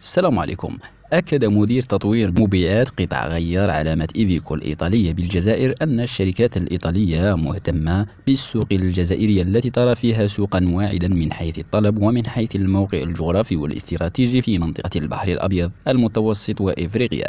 السلام عليكم أكد مدير تطوير مبيعات قطاع غيار علامة إيفيكو الإيطالية بالجزائر أن الشركات الإيطالية مهتمة بالسوق الجزائرية التي ترى فيها سوقا واعدا من حيث الطلب ومن حيث الموقع الجغرافي والاستراتيجي في منطقة البحر الأبيض المتوسط وإفريقيا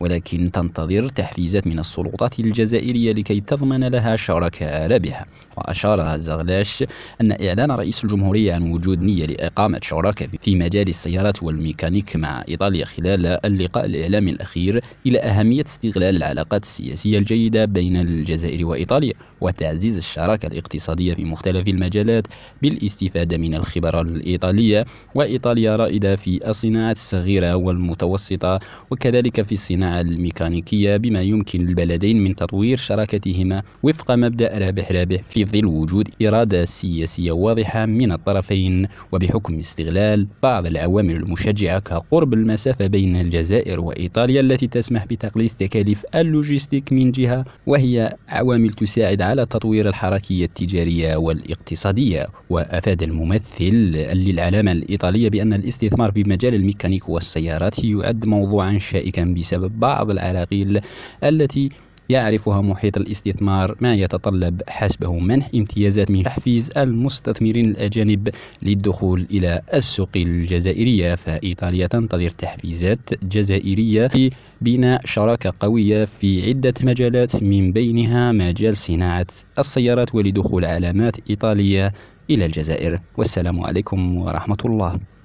ولكن تنتظر تحفيزات من السلطات الجزائرية لكي تضمن لها شركاء رابحة وأشار زغلاش أن إعلان رئيس الجمهورية عن وجود نية لإقامة شراكة في مجال السيارات والميكانيك مع إيطاليا خلال خلال اللقاء الإعلامي الأخير إلى أهمية استغلال العلاقات السياسية الجيدة بين الجزائر وإيطاليا وتعزيز الشراكة الاقتصادية في مختلف المجالات بالاستفادة من الخبرة الإيطالية وإيطاليا رائدة في الصناعات الصغيرة والمتوسطة وكذلك في الصناعة الميكانيكية بما يمكن للبلدين من تطوير شراكتهما وفق مبدأ رابح رابح في ظل وجود إرادة سياسية واضحة من الطرفين وبحكم استغلال بعض العوامل المشجعة كقرب المسافة بين لدينا الجزائر وإيطاليا التي تسمح بتقليص تكاليف اللوجستيك من جهة وهي عوامل تساعد على تطوير الحركية التجارية والاقتصادية وأفاد الممثل للعلامة الإيطالية بأن الاستثمار بمجال الميكانيك والسيارات يعد موضوعا شائكا بسبب بعض العراقيل التي يعرفها محيط الاستثمار ما يتطلب حسبه منح امتيازات من تحفيز المستثمرين الأجانب للدخول إلى السوق الجزائرية فإيطاليا تنتظر تحفيزات جزائرية بناء شراكة قوية في عدة مجالات من بينها مجال صناعة السيارات ولدخول علامات إيطالية إلى الجزائر والسلام عليكم ورحمة الله